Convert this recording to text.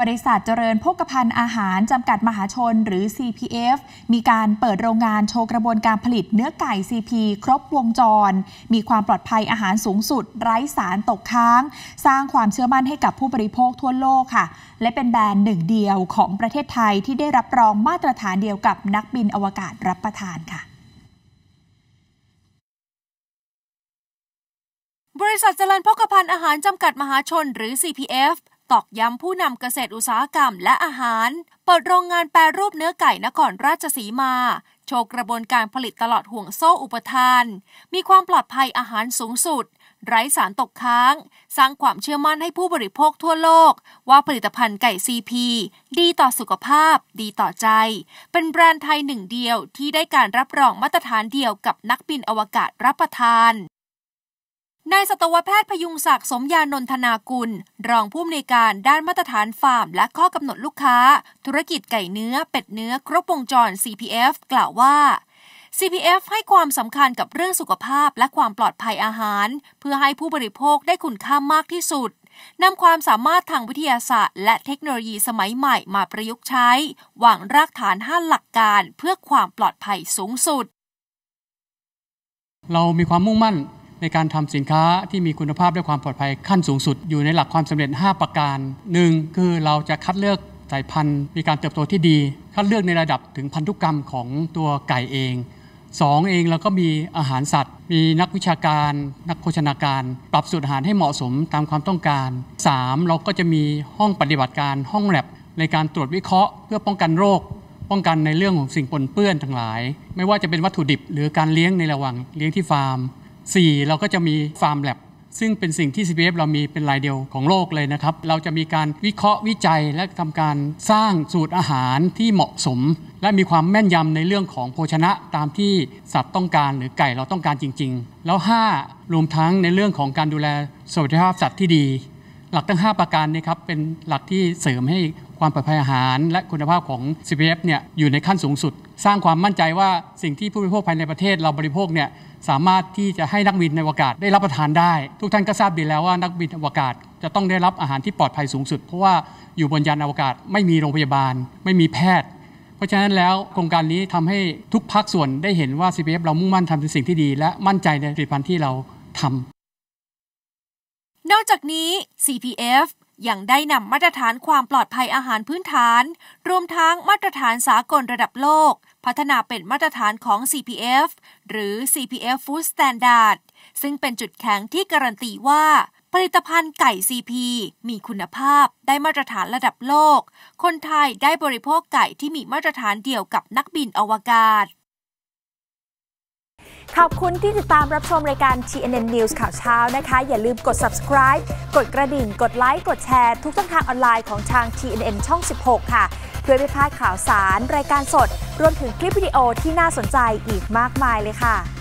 บริษัทเจริญโภคภัณฑ์อาหารจำกัดมหาชนหรือ CPF มีการเปิดโรงงานโชว์กระบวนการผลิตเนื้อไก่ CP ครบวงจร มีความปลอดภัยอาหารสูงสุด ไร้สารตกค้าง สร้างความเชื่อมั่นให้กับผู้บริโภคทั่วโลกค่ะ และเป็นแบรนด์หนึ่งเดียวของประเทศไทยที่ได้รับรองมาตรฐานเดียวกับนักบินอวกาศรับประทานค่ะ บริษัทเจริญพกพันอาหารจำกัดมหาชน หรือ CPF ตอกย้ำผู้นำเกษตรอุตสาหกรรมและอาหาร เปิดโรงงานแปรรูปเนื้อไก่นครราชสีมา โชว์กระบวนการผลิตตลอดห่วงโซ่อุปทาน มีความปลอดภัยอาหารสูงสุด ไร้สารตกค้าง สร้างความเชื่อมั่นให้ผู้บริโภคทั่วโลก ว่าผลิตภัณฑ์ไก่ซีพีดีต่อสุขภาพ ดีต่อใจ เป็นแบรนด์ไทยหนึ่งเดียวที่ได้การรับรองมาตรฐานเดียวกับนักบินอวกาศรับประทานนายสัตวแพทย์พยุงศักดิ์สมยานนทนากุล รองผู้อำนวยการด้านมาตรฐานฟาร์ม และข้อกำหนดลูกค้า ธุรกิจไก่เนื้อเป็ดเนื้อครบวงจร CPF กล่าวว่า CPF ให้ความสำคัญกับเรื่องสุขภาพและความปลอดภัยอาหาร เพื่อให้ผู้บริโภคได้คุณค่ามากที่สุด นำความสามารถทางวิทยาศาสตร์ และเทคโนโลยีสมัยใหม่มาประยุกต์ใช้วางรากฐานห้าหลักการเพื่อความปลอดภัยสูงสุด เรามีความมุ่งมั่นในการทำสินค้าที่มีคุณภาพและความปลอดภัยขั้นสูงสุดอยู่ในหลักความสำเร็จ 5 ประการ 1. คือเราจะคัดเลือกสายพันธุ์ มีการเติบโตที่ดี คัดเลือกในระดับถึงพันธุกรรมของตัวไก่เอง 2. เองเราก็มีอาหารสัตว์ มีนักวิชาการ นักโภชนาการ ปรับสูตรอาหารให้เหมาะสมตามความต้องการ 3. เราก็จะมีห้องปฏิบัติการห้องแลบในการตรวจวิเคราะห์ เพื่อป้องกันโรค ป้องกันในเรื่องของสิ่งปนเปื้อนทั้งหลาย ไม่ว่าจะเป็นวัตถุดิบหรือการเลี้ยงในระหว่างเลี้ยงที่ฟาร์ม4เราก็จะมีฟาร์มแลบซึ่งเป็นสิ่งที่ CPF เรามีเป็นรายเดียวของโลกเลยนะครับ เราจะมีการวิเคราะห์วิจัยและทำการสร้างสูตรอาหารที่เหมาะสม และมีความแม่นยำในเรื่องของโภชนะตามที่สัตว์ต้องการหรือไก่เราต้องการจริง ๆ แล้ว 5 รวมทั้งในเรื่องของการดูแลสุขภาพสัตว์ที่ดี หลักทั้ง 5 ประการนี้ครับเป็นหลักที่เสริมใหความปลอดภัยอาหารและคุณภาพของ CPF เนี่ยอยู่ในขั้นสูงสุด สร้างความมั่นใจว่าสิ่งที่ผู้บริโภคภายในประเทศเราบริโภคเนี่ยสามารถที่จะให้นักบินในอวกาศ ได้รับประทานได้ทุกท่านก็ทราบดีแล้วว่า นักบินอวกาศจะต้องได้รับอาหารที่ปลอดภัยสูงสุด เพราะว่าอยู่บนยานอวกาศไม่มีโรงพยาบาลไม่มีแพทย์ เพราะฉะนั้นแล้วโครงการนี้ทำให้ทุกภาคส่วนได้เห็นว่า CPF เรามุ่งมั่นทำในสิ่งที่ดี และมั่นใจในผลิตภัณฑ์ที่เราทำ นอกจากนี้ CPF ยังได้นำมาตรฐานความปลอดภัยอาหารพื้นฐาน รวมทั้งมาตรฐานสากลระดับโลก พัฒนาเป็นมาตรฐานของ CPF หรือ CPF Food Standard ซึ่งเป็นจุดแข็งที่การันตีว่า ผลิตภัณฑ์ไก่ CP มีคุณภาพได้มาตรฐานระดับโลก คนไทยได้บริโภคไก่ที่มีมาตรฐานเดียวกับนักบินอวกาศขอบคุณที่ติดตามรับชมรายการ TNN News ข่าวเช้านะคะ อย่าลืมกด subscribe กดกระดิ่ง กดไลค์ กดแชร์ทุกช่องทางออนไลน์ของทาง TNN ช่อง 16 ค่ะ เพื่อไม่พลาดข่าวสารรายการสด รวมถึงคลิปวิดีโอที่น่าสนใจอีกมากมายเลยค่ะ